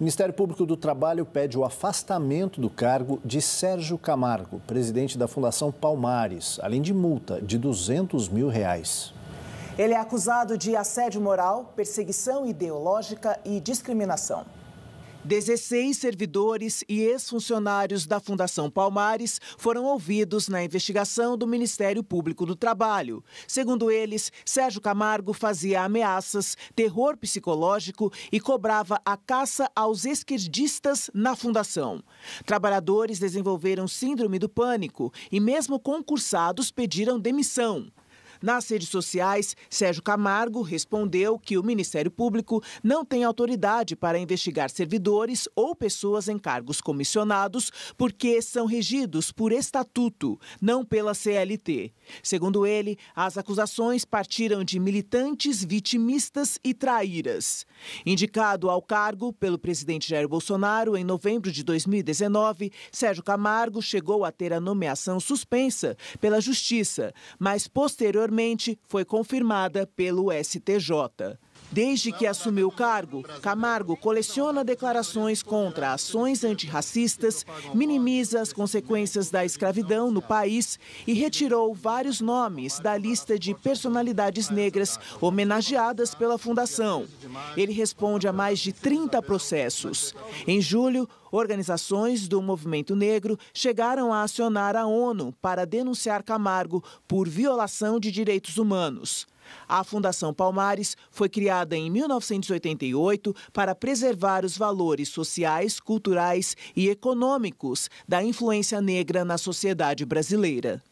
O Ministério Público do Trabalho pede o afastamento do cargo de Sérgio Camargo, presidente da Fundação Palmares, além de multa de 200 mil reais. Ele é acusado de assédio moral, perseguição ideológica e discriminação. 16 servidores e ex-funcionários da Fundação Palmares foram ouvidos na investigação do Ministério Público do Trabalho. Segundo eles, Sérgio Camargo fazia ameaças, terror psicológico e cobrava a caça aos esquerdistas na fundação. Trabalhadores desenvolveram síndrome do pânico e, mesmo concursados, pediram demissão. Nas redes sociais, Sérgio Camargo respondeu que o Ministério Público não tem autoridade para investigar servidores ou pessoas em cargos comissionados porque são regidos por estatuto, não pela CLT. Segundo ele, as acusações partiram de militantes vitimistas e traíras. Indicado ao cargo pelo presidente Jair Bolsonaro em novembro de 2019, Sérgio Camargo chegou a ter a nomeação suspensa pela Justiça, mas posteriormente anteriormente foi confirmada pelo STJ. Desde que assumiu o cargo, Camargo coleciona declarações contra ações antirracistas, minimiza as consequências da escravidão no país e retirou vários nomes da lista de personalidades negras homenageadas pela Fundação. Ele responde a mais de 30 processos. Em julho, organizações do movimento negro chegaram a acionar a ONU para denunciar Camargo por violação de direitos humanos. A Fundação Palmares foi criada em 1988 para preservar os valores sociais, culturais e econômicos da influência negra na sociedade brasileira.